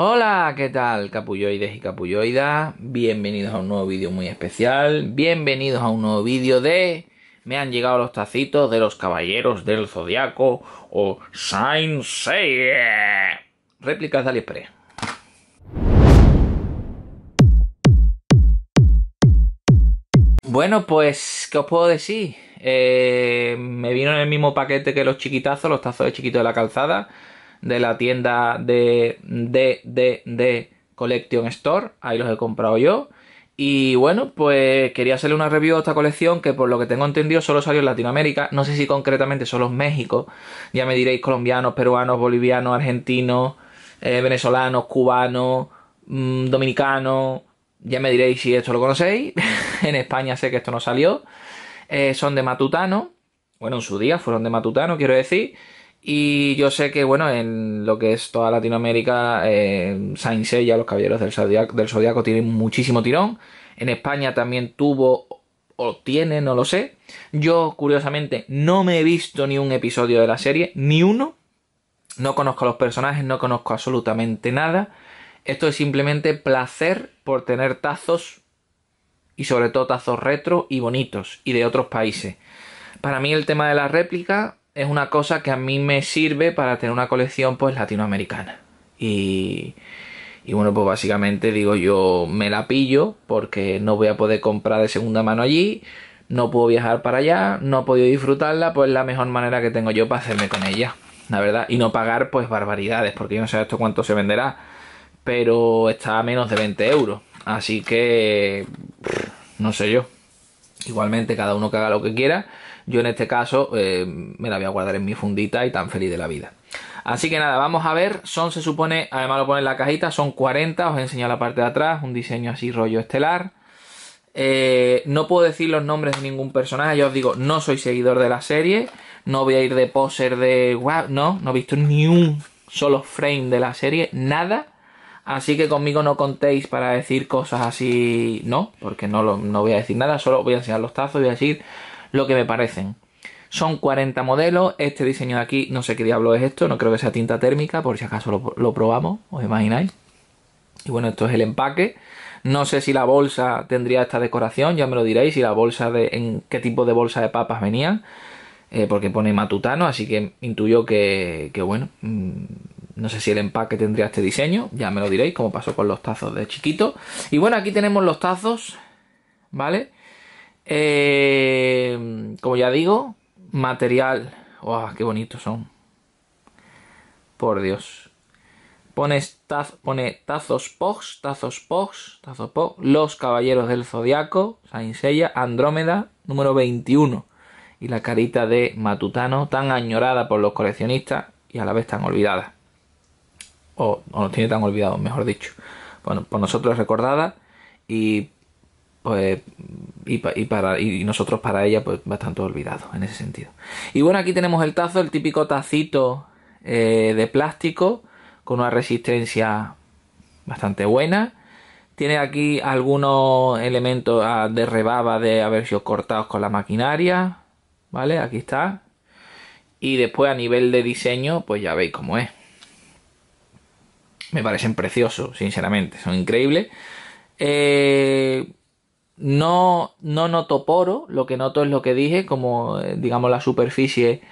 Hola, ¿qué tal capulloides y capulloidas? Bienvenidos a un nuevo vídeo muy especial, bienvenidos a un nuevo vídeo de... Me han llegado los tacitos de los caballeros del zodiaco o Saint Réplicas de Aliexpress. Bueno, pues, ¿qué os puedo decir? Eh, me vino en el mismo paquete que los chiquitazos, los tazos de chiquito de la calzada de la tienda de, DDD Collection Store. Ahí los he comprado yo. Y bueno, pues quería hacerle una review a esta colección que por lo que tengo entendido solo salió en Latinoamérica. No sé si concretamente solo en México. Ya me diréis colombianos, peruanos, bolivianos, argentinos, eh, venezolanos, cubanos, mm, dominicanos. Ya me diréis si esto lo conocéis. en España sé que esto no salió. Eh, son de Matutano. Bueno, en su día fueron de Matutano, quiero decir. Y yo sé que, bueno, en lo que es toda Latinoamérica, eh, Saint Seiya, los Caballeros del Zodiaco, del tienen muchísimo tirón. En España también tuvo o tiene, no lo sé. Yo, curiosamente, no me he visto ni un episodio de la serie, ni uno. No conozco a los personajes, no conozco absolutamente nada. Esto es simplemente placer por tener tazos y sobre todo tazos retro y bonitos y de otros países. Para mí el tema de la réplica es una cosa que a mí me sirve para tener una colección pues latinoamericana. Y, y bueno, pues básicamente digo yo me la pillo porque no voy a poder comprar de segunda mano allí, no puedo viajar para allá, no he podido disfrutarla, pues la mejor manera que tengo yo para hacerme con ella, la verdad. Y no pagar pues barbaridades, porque yo no sé esto cuánto se venderá, pero está a menos de 20 euros. Así que... no sé yo. Igualmente cada uno que haga lo que quiera yo en este caso eh, me la voy a guardar en mi fundita y tan feliz de la vida. Así que nada, vamos a ver. Son, se supone, además lo pone en la cajita, son 40. Os he enseñado la parte de atrás, un diseño así rollo estelar. Eh, no puedo decir los nombres de ningún personaje. Yo os digo, no soy seguidor de la serie. No voy a ir de poser de. no, no he visto ni un solo frame de la serie, nada. Así que conmigo no contéis para decir cosas así, no, porque no, lo, no voy a decir nada, solo voy a enseñar los tazos y voy a decir lo que me parecen. Son 40 modelos, este diseño de aquí, no sé qué diablo es esto, no creo que sea tinta térmica, por si acaso lo, probamos, os imagináis. Y bueno, esto es el empaque. No sé si la bolsa tendría esta decoración, ya me lo diréis, si la bolsa de. en qué tipo de bolsa de papas venía... Eh, porque pone matutano, así que intuyo que, que bueno. Mm, no sé si el empaque tendría este diseño, ya me lo diréis, como pasó con los tazos de chiquito. Y bueno, aquí tenemos los tazos, ¿vale? Eh, como ya digo, material. ¡Wow! ¡Qué bonitos son! Por Dios. Pones pone tazos pox, tazos pox, tazos pox. Los Caballeros del Zodiaco, Saint Andrómeda, número 21. Y la carita de Matutano, tan añorada por los coleccionistas y a la vez tan olvidada. O, no tiene tan olvidado, mejor dicho. Bueno, por nosotros recordada y pues y, para nosotros para ella pues bastante olvidado en ese sentido y bueno aquí tenemos el tazo el típico tacito eh, de plástico con una resistencia bastante buena tiene aquí algunos elementos ah, de rebaba de haber sido cortados con la maquinaria vale aquí está y después a nivel de diseño pues ya veis cómo es me parecen preciosos sinceramente son increíbles eh, no, no noto poro, lo que noto es lo que dije, como eh, digamos la superficie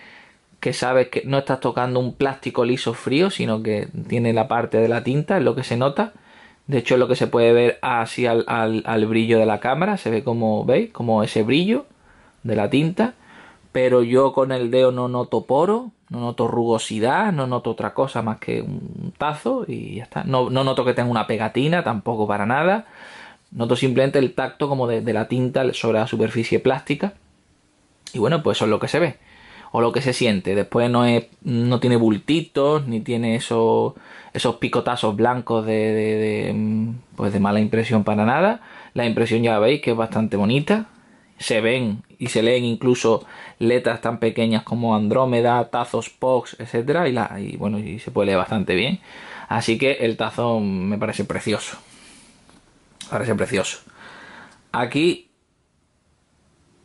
que sabes que no estás tocando un plástico liso frío, sino que tiene la parte de la tinta, es lo que se nota. De hecho, es lo que se puede ver así al, brillo de la cámara, se ve como, ¿veis? Como ese brillo de la tinta. Pero yo con el dedo no noto poro, no noto rugosidad, no noto otra cosa más que un tazo y ya está. No, no noto que tenga una pegatina, tampoco para nada. Noto simplemente el tacto como de, la tinta sobre la superficie plástica. Y bueno, pues eso es lo que se ve o lo que se siente. Después no, es, no tiene bultitos, ni tiene esos, esos picotazos blancos de, mm, pues de mala impresión para nada. La impresión ya veis que es bastante bonita. Se ven y se leen incluso letras tan pequeñas como Andrómeda, tazos Pox, etc. Y, y bueno, y se puede leer bastante bien. Así que el tazón me parece precioso parece precioso. Aquí.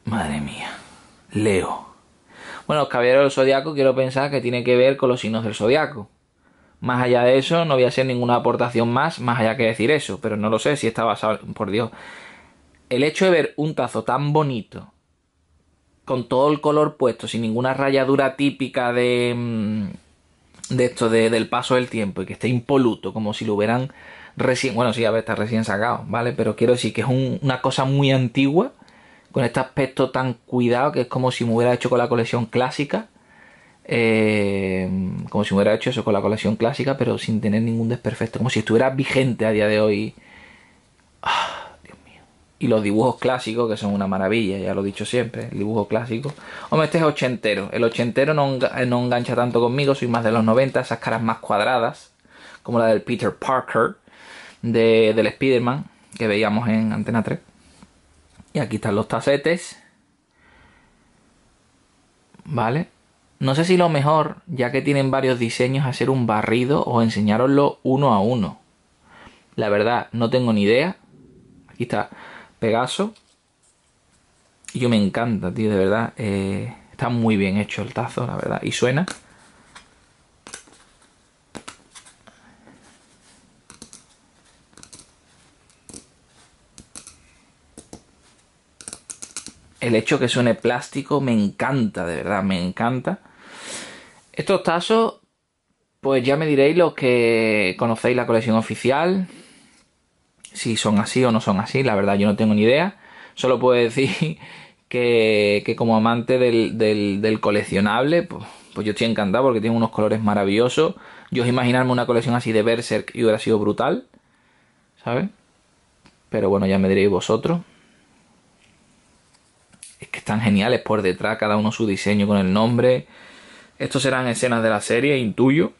Madre mía. Leo. Bueno, los caballeros del zodiaco quiero pensar que tiene que ver con los signos del zodiaco. Más allá de eso, no voy a hacer ninguna aportación más, más allá que decir eso, pero no lo sé si está basado. Por Dios. El hecho de ver un tazo tan bonito, con todo el color puesto, sin ninguna rayadura típica de. Mm, de esto, del paso del tiempo, y que esté impoluto, como si lo hubieran recién, bueno, sí, a ver, está recién sacado, ¿vale? Pero quiero decir que es una cosa muy antigua, con este aspecto tan cuidado, que es como si me hubiera hecho con la colección clásica, eh, como si me hubiera hecho eso con la colección clásica, pero sin tener ningún desperfecto, como si estuviera vigente a día de hoy. Ah, Dios mío. Y los dibujos clásicos, que son una maravilla, ya lo he dicho siempre, el dibujo clásico. Hombre, este es ochentero, el ochentero no, eh, no engancha tanto conmigo, soy más de los 90, esas caras más cuadradas, como la del Peter Parker de, del Spider-Man que veíamos en Antena 3. Y aquí están los tacetes ¿Vale? No sé si lo mejor, ya que tienen varios diseños, hacer un barrido o enseñaroslo uno a uno. La verdad, no tengo ni idea. Aquí está Pegaso. Y Yo me encanta, tío, de verdad. Eh, está muy bien hecho el tazo, la verdad. Y suena. El hecho que suene plástico me encanta, de verdad, me encanta. Estos tazos, pues ya me diréis los que conocéis la colección oficial, si son así o no son así, la verdad yo no tengo ni idea. Solo puedo decir que, como amante del, coleccionable, pues, pues, yo estoy encantado porque tiene unos colores maravillosos. Yo os imaginarme una colección así de Berserk y hubiera sido brutal, ¿sabes? Pero bueno, ya me diréis vosotros que están geniales por detrás, cada uno su diseño con el nombre. Estos serán escenas de la serie, intuyo.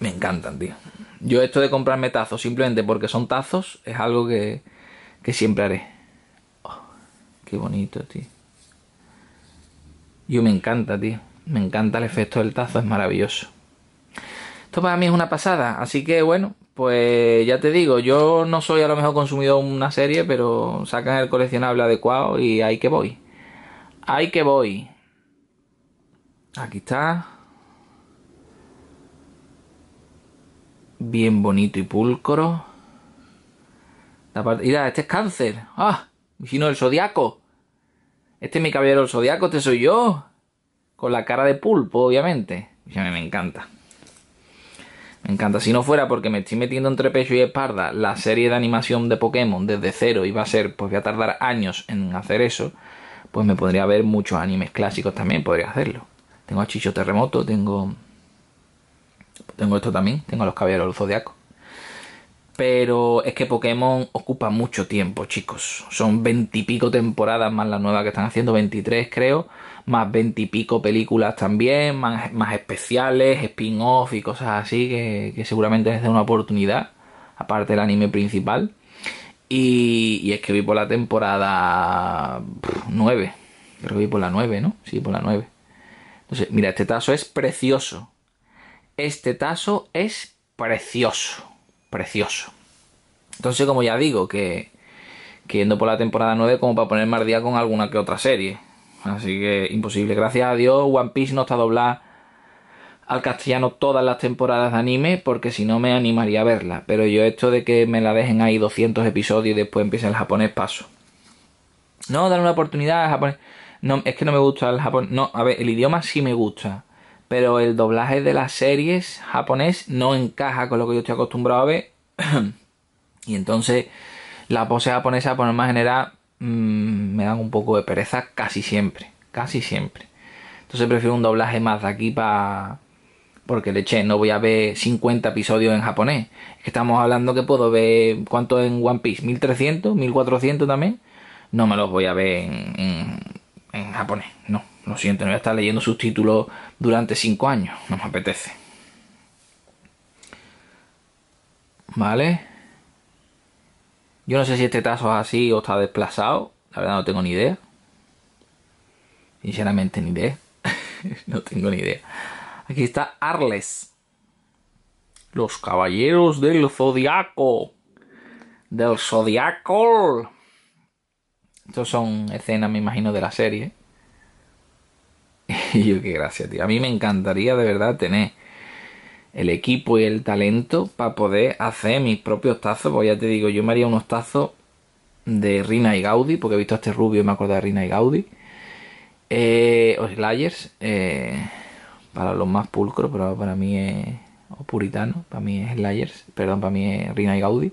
Me encantan, tío. Yo esto de comprarme tazos simplemente porque son tazos es algo que, que siempre haré. Oh, qué bonito, tío. Yo me encanta, tío. Me encanta el efecto del tazo, es maravilloso. Esto para mí es una pasada, así que bueno, pues ya te digo, yo no soy a lo mejor consumidor una serie, pero sacan el coleccionable adecuado y ahí que voy. Ahí que voy. Aquí está. Bien bonito y pulcro. La partida. Mira, este es cáncer. ¡Ah! Mi no el zodiaco. Este es mi caballero del zodiaco, este soy yo. Con la cara de pulpo, obviamente. Ya me encanta. Me encanta. Si no fuera porque me estoy metiendo entre pecho y espalda la serie de animación de Pokémon desde cero y va a ser, pues voy a tardar años en hacer eso, pues me podría ver muchos animes clásicos también, podría hacerlo. Tengo a Chicho Terremoto, tengo... Tengo esto también, tengo los Caballeros del Zodiaco. Pero es que Pokémon ocupa mucho tiempo, chicos. Son veintipico temporadas más la nueva que están haciendo, 23 creo, más veintipico películas también, más, especiales, spin-off y cosas así que, seguramente es de una oportunidad, aparte del anime principal. Y, y es que vi por la temporada 9, creo que vi por la 9, ¿no? Sí, por la 9. Entonces, mira, este tazo es precioso. Este tazo es precioso precioso. Entonces, como ya digo, que, que yendo por la temporada 9 como para poner al día con alguna que otra serie. Así que imposible. Gracias a Dios, One Piece no está doblada al castellano todas las temporadas de anime, porque si no me animaría a verla. Pero yo esto de que me la dejen ahí 200 episodios y después empiece el japonés, paso. No, dar una oportunidad al japonés. No, es que no me gusta el japonés. No, a ver, el idioma sí me gusta pero el doblaje de las series japonés no encaja con lo que yo estoy acostumbrado a ver. y entonces la pose japonesa por lo más general, mm, me da un poco de pereza casi siempre. Casi siempre. Entonces prefiero un doblaje más de aquí para. Porque leche, no voy a ver 50 episodios en japonés. estamos hablando que puedo ver. ¿Cuánto en One Piece? ¿1300? ¿1400 también? No me los voy a ver en japonés, no lo siento, no voy a estar leyendo sus títulos durante cinco años. No me apetece. ¿Vale? Yo no sé si este tazo es así o está desplazado. La verdad no tengo ni idea. Sinceramente ni idea. no tengo ni idea. Aquí está Arles. Los caballeros del zodiaco. Del zodiaco. Estos son escenas, me imagino, de la serie. y yo, qué gracia, tío. A mí me encantaría de verdad tener el equipo y el talento para poder hacer mis propios tazos. Pues ya te digo, yo me haría unos tazos de Rina y Gaudi, porque he visto a este rubio y me acuerdo de Rina y Gaudi. Eh, o Slayers, eh, para los más pulcros, pero para mí es. o puritano, para mí es Slayers, perdón, para mí es Rina y Gaudi.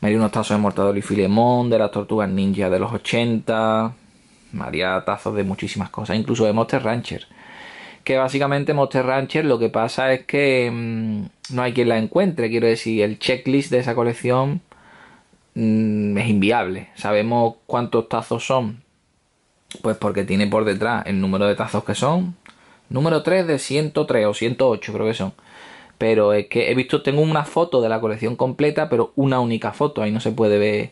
Me haría unos tazos de Mortadelo y Filemón, de las tortugas ninja de los 80, maría tazos de muchísimas cosas, incluso de Monster Rancher. Que básicamente Monster Rancher lo que pasa es que mm, no hay quien la encuentre. Quiero decir, el checklist de esa colección mm, es inviable. Sabemos cuántos tazos son. Pues porque tiene por detrás el número de tazos que son. Número 3 de 103 o 108 creo que son. Pero es que he visto, tengo una foto de la colección completa, pero una única foto. Ahí no se puede ver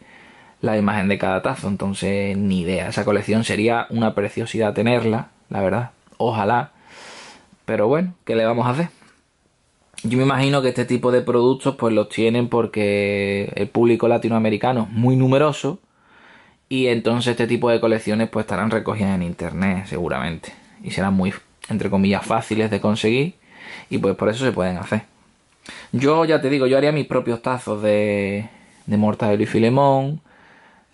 la imagen de cada tazo. Entonces, ni idea. Esa colección sería una preciosidad tenerla, la verdad. Ojalá. Pero bueno, ¿qué le vamos a hacer? Yo me imagino que este tipo de productos pues los tienen porque el público latinoamericano es muy numeroso y entonces este tipo de colecciones pues estarán recogidas en internet seguramente y serán muy entre comillas fáciles de conseguir y pues por eso se pueden hacer. Yo ya te digo, yo haría mis propios tazos de, de Mortadelo y Filemón,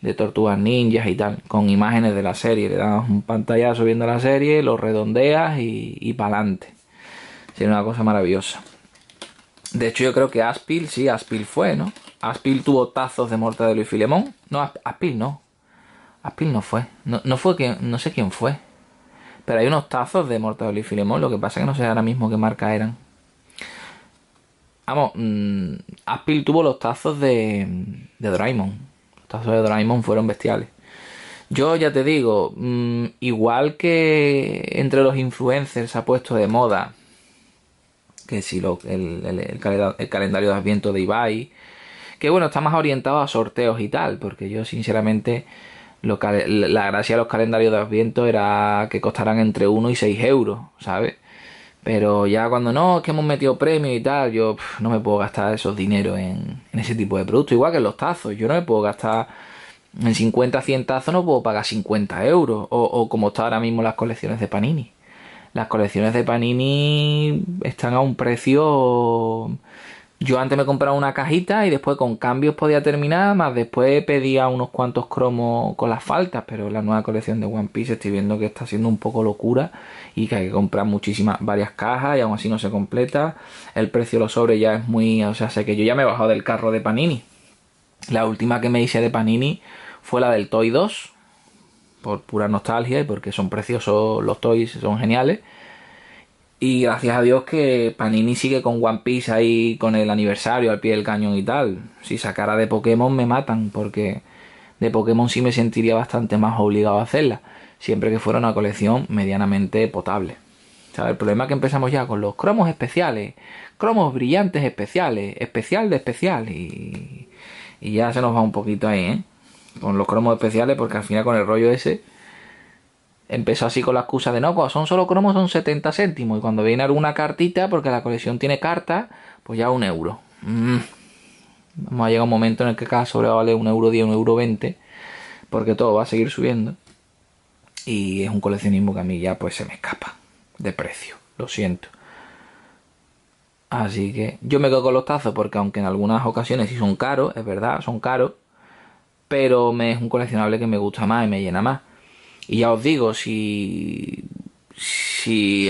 de tortugas ninjas y tal, con imágenes de la serie. Le das un pantallazo viendo la serie, lo redondeas y, y para adelante. Sería una cosa maravillosa. De hecho, yo creo que Aspil, sí, Aspil fue, ¿no? Aspil tuvo tazos de Mortadelo y Filemón. No, Aspil no. Aspil no fue. No, no fue quien, no sé quién fue. Pero hay unos tazos de Mortadelo y Filemón, lo que pasa es que no sé ahora mismo qué marca eran. Vamos, mm, Aspil tuvo los tazos de, de tazos de Doraemon fueron bestiales. Yo ya te digo, mm, igual que entre los influencers ha puesto de moda que si lo, el, calendario de adviento de Ibai, que bueno, está más orientado a sorteos y tal, porque yo sinceramente lo, la gracia de los calendarios de adviento era que costaran entre 1 y 6 euros, ¿sabes? Pero ya cuando no, es que hemos metido premios y tal, yo no me puedo gastar esos dineros en, ese tipo de productos. Igual que en los tazos, yo no me puedo gastar en 50, 100 tazos, no puedo pagar 50 euros. O, o como está ahora mismo las colecciones de Panini. Las colecciones de Panini están a un precio yo antes me compraba una cajita y después con cambios podía terminar, más después pedía unos cuantos cromos con las faltas, pero la nueva colección de One Piece estoy viendo que está siendo un poco locura y que hay que comprar muchísimas, varias cajas y aún así no se completa. El precio de los sobres ya es muy, o sea, sé que yo ya me he bajado del carro de Panini. La última que me hice de Panini fue la del Toy 2, por pura nostalgia y porque son preciosos los toys, son geniales. Y gracias a Dios que Panini sigue con One Piece ahí con el aniversario al pie del cañón y tal. Si sacara de Pokémon me matan porque de Pokémon sí me sentiría bastante más obligado a hacerla. Siempre que fuera una colección medianamente potable. el problema es que empezamos ya con los cromos especiales, cromos brillantes especiales, especial de especial y, y ya se nos va un poquito ahí, ¿eh? Con los cromos especiales porque al final con el rollo ese empezó así con la excusa de no, pues son solo cromos son 70 céntimos y cuando viene alguna cartita, porque la colección tiene cartas, pues ya un euro. Mm. Vamos a llegar a un momento en el que cada sobre vale un euro 10, un euro 20, porque todo va a seguir subiendo. Y es un coleccionismo que a mí ya pues se me escapa de precio, lo siento. Así que yo me quedo con los tazos porque aunque en algunas ocasiones sí son caros, es verdad, son caros, pero es un coleccionable que me gusta más y me llena más. Y ya os digo, si,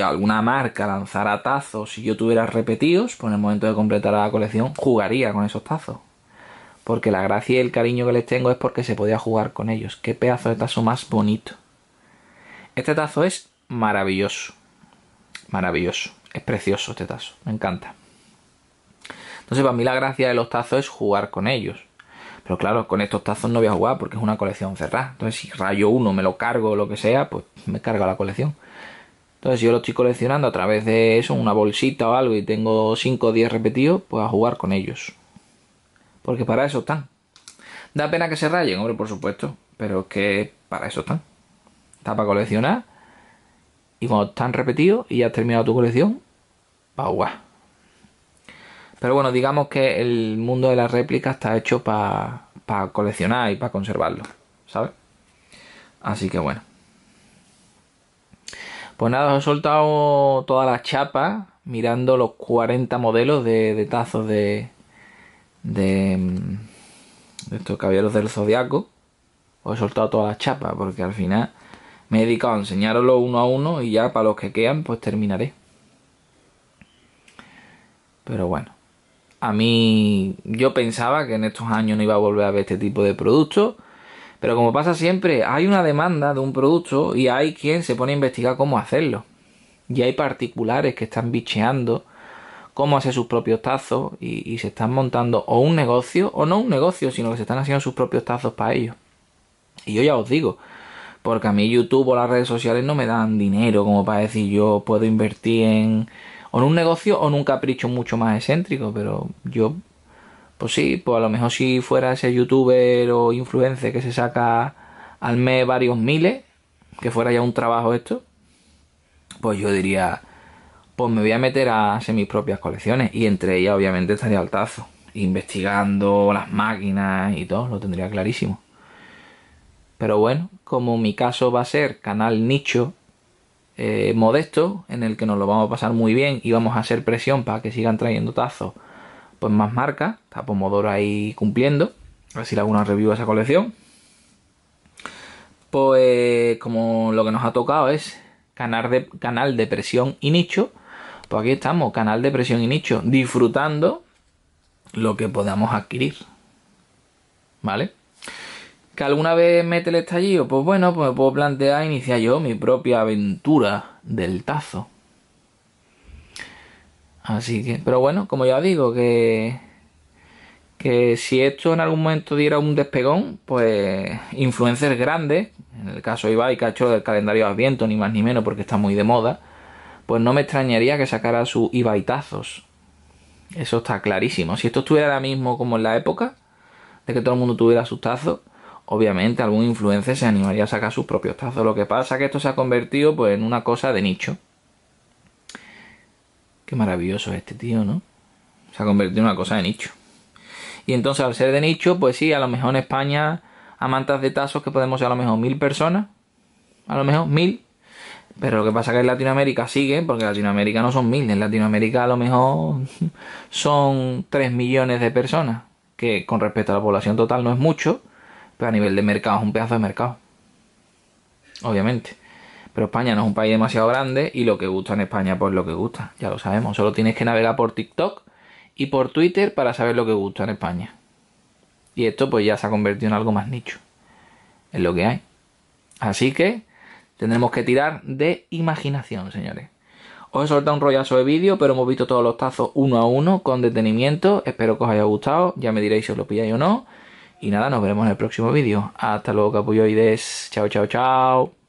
alguna marca lanzara tazos y yo tuviera repetidos, pues en el momento de completar la colección jugaría con esos tazos. Porque la gracia y el cariño que les tengo es porque se podía jugar con ellos. Qué pedazo de tazo más bonito. Este tazo es maravilloso. Maravilloso. Es precioso este tazo. Me encanta. Entonces, para mí la gracia de los tazos es jugar con ellos. Pero claro, con estos tazos no voy a jugar porque es una colección cerrada. Entonces, si rayo uno me lo cargo o lo que sea, pues me carga la colección. Entonces, si yo lo estoy coleccionando a través de eso, una bolsita o algo, y tengo 5 o 10 repetidos, pues a jugar con ellos. Porque para eso están. Da pena que se rayen, hombre, por supuesto. Pero es que para eso están. Está para coleccionar. Y cuando están repetidos y ya has terminado tu colección, para jugar. Pero bueno, digamos que el mundo de las réplicas está hecho para coleccionar y para conservarlo, ¿sabes? Así que bueno. Pues nada, os he soltado todas las chapas mirando los 40 modelos de, tazos de, de, estos caballeros del zodiaco. Os he soltado todas las chapas porque al final me he dedicado a enseñaroslo uno a uno y ya para los que quedan pues terminaré. Pero bueno. A mí yo pensaba que en estos años no iba a volver a ver este tipo de productos, pero como pasa siempre, hay una demanda de un producto y hay quien se pone a investigar cómo hacerlo. Y hay particulares que están bicheando cómo hacer sus propios tazos y, se están montando o un negocio, o no un negocio, sino que se están haciendo sus propios tazos para ellos. Y yo ya os digo, porque a mí YouTube o las redes sociales no me dan dinero como para decir yo puedo invertir en o en un negocio o en un capricho mucho más excéntrico, pero yo, pues sí, pues a lo mejor si fuera ese youtuber o influencer que se saca al mes varios miles, que fuera ya un trabajo esto, pues yo diría, pues me voy a meter a hacer mis propias colecciones y entre ellas obviamente estaría tazo, investigando las máquinas y todo, lo tendría clarísimo. Pero bueno, como mi caso va a ser canal nicho, eh, modesto en el que nos lo vamos a pasar muy bien y vamos a hacer presión para que sigan trayendo tazos pues más marcas. Está Pomodoro ahí cumpliendo. A ver si le hago una review a esa colección. Pues como lo que nos ha tocado es canal de, canal de presión y nicho, pues aquí estamos, canal de presión y nicho, disfrutando lo que podamos adquirir. ¿Vale? ¿Que alguna vez mete el estallido? Pues bueno, pues me puedo plantear iniciar yo mi propia aventura del tazo. Así que, pero bueno, como ya digo, que, que si esto en algún momento diera un despegón, pues influencers grandes, en el caso de Ibai, que ha calendario Adviento, ni más ni menos, porque está muy de moda, pues no me extrañaría que sacara sus Ibaitazos. Eso está clarísimo. Si esto estuviera ahora mismo como en la época, de que todo el mundo tuviera sus tazos, obviamente algún influencer se animaría a sacar sus propios tazos. Lo que pasa es que esto se ha convertido pues en una cosa de nicho. Qué maravilloso es este tío, ¿no? Se ha convertido en una cosa de nicho. Y entonces al ser de nicho, pues sí, a lo mejor en España mantas de tazos que podemos ser a lo mejor mil personas. A lo mejor mil. Pero lo que pasa es que en Latinoamérica sigue, porque en Latinoamérica no son mil. En Latinoamérica a lo mejor son tres millones de personas, que con respecto a la población total no es mucho pues, a nivel de mercado es un pedazo de mercado. Obviamente. Pero España no es un país demasiado grande y lo que gusta en España, pues lo que gusta. Ya lo sabemos. Solo tienes que navegar por TikTok y por Twitter para saber lo que gusta en España. Y esto pues ya se ha convertido en algo más nicho. Es lo que hay. Así que tendremos que tirar de imaginación, señores. Os he soltado un rollazo de vídeo, pero hemos visto todos los tazos uno a uno con detenimiento. Espero que os haya gustado. Ya me diréis si os lo pilláis o no. Y nada, nos veremos en el próximo vídeo. Hasta luego, capulloides. Chao, chao, chao.